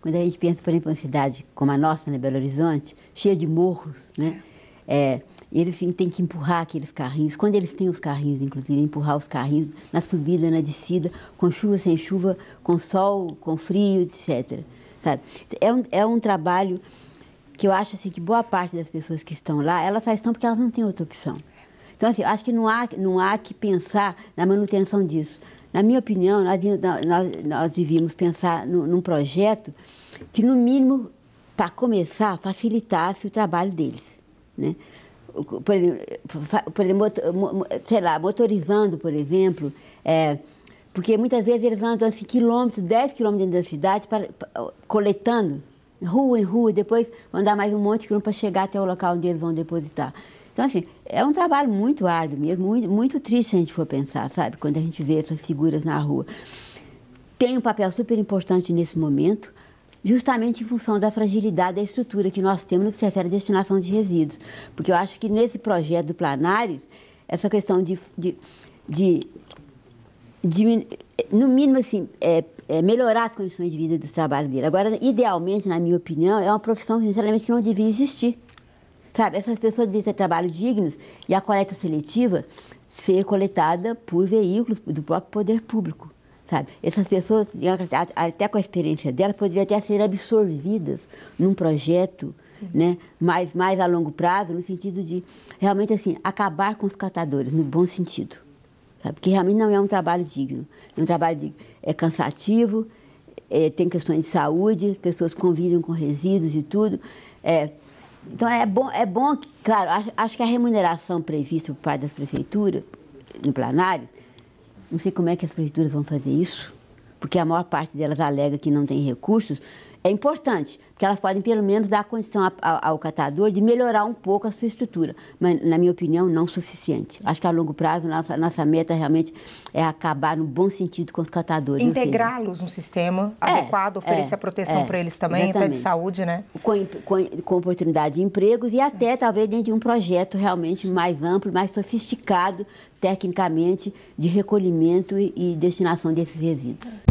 Quando a gente pensa, por exemplo, em uma cidade como a nossa, né, Belo Horizonte, cheia de morros, né? É, é eles têm que empurrar aqueles carrinhos. Quando eles têm os carrinhos, inclusive, empurrar os carrinhos na subida, na descida, com chuva, sem chuva, com sol, com frio, etc. Sabe? É, um, é um trabalho que eu acho assim, que boa parte das pessoas que estão lá, elas só estão porque elas não têm outra opção. Então, assim, acho que não há, não há que pensar na manutenção disso. Na minha opinião, nós, nós, nós devíamos pensar num projeto que, no mínimo, para começar, facilitasse o trabalho deles. Né? Por, por, sei lá, motorizando, por exemplo, é, porque muitas vezes eles andam assim, quilômetros, 10 quilômetros dentro da cidade, para, para, coletando, rua em rua, depois andar mais um monte de quilômetros para chegar até o local onde eles vão depositar. Então, assim, é um trabalho muito árduo mesmo, muito, muito triste se a gente for pensar, sabe? Quando a gente vê essas figuras na rua. Tem um papel super importante nesse momento, justamente em função da fragilidade da estrutura que nós temos no que se refere à destinação de resíduos. Porque eu acho que nesse projeto do Planares, essa questão de, de, de, de no mínimo, assim, é, é melhorar as condições de vida dos trabalhadores. Agora, idealmente, na minha opinião, é uma profissão, sinceramente, que não devia existir. Sabe, essas pessoas devem ter trabalhos dignos e a coleta seletiva ser coletada por veículos do próprio poder público. Sabe? Essas pessoas, até com a experiência delas, poderiam até ser absorvidas num projeto né, mais, mais a longo prazo, no sentido de realmente assim, acabar com os catadores, no bom sentido. Sabe? Porque realmente não é um trabalho digno. É um trabalho é cansativo, é, tem questões de saúde, as pessoas convivem com resíduos e tudo. É, então é bom, é bom que, claro, acho, acho, que a remuneração prevista por parte das prefeituras no planário, não sei como é que as prefeituras vão fazer isso, porque a maior parte delas alega que não tem recursos, é importante, porque elas podem pelo menos dar condição ao, catador de melhorar um pouco a sua estrutura, mas na minha opinião não suficiente. Acho que a longo prazo nossa, nossa meta realmente é acabar no bom sentido com os catadores. Assim. Integrá-los no sistema é, adequado, oferecer é, a proteção é, para eles também, até de saúde, né? Com, com, com oportunidade de empregos e até talvez dentro de um projeto realmente mais amplo, mais sofisticado tecnicamente de recolhimento e, e destinação desses resíduos.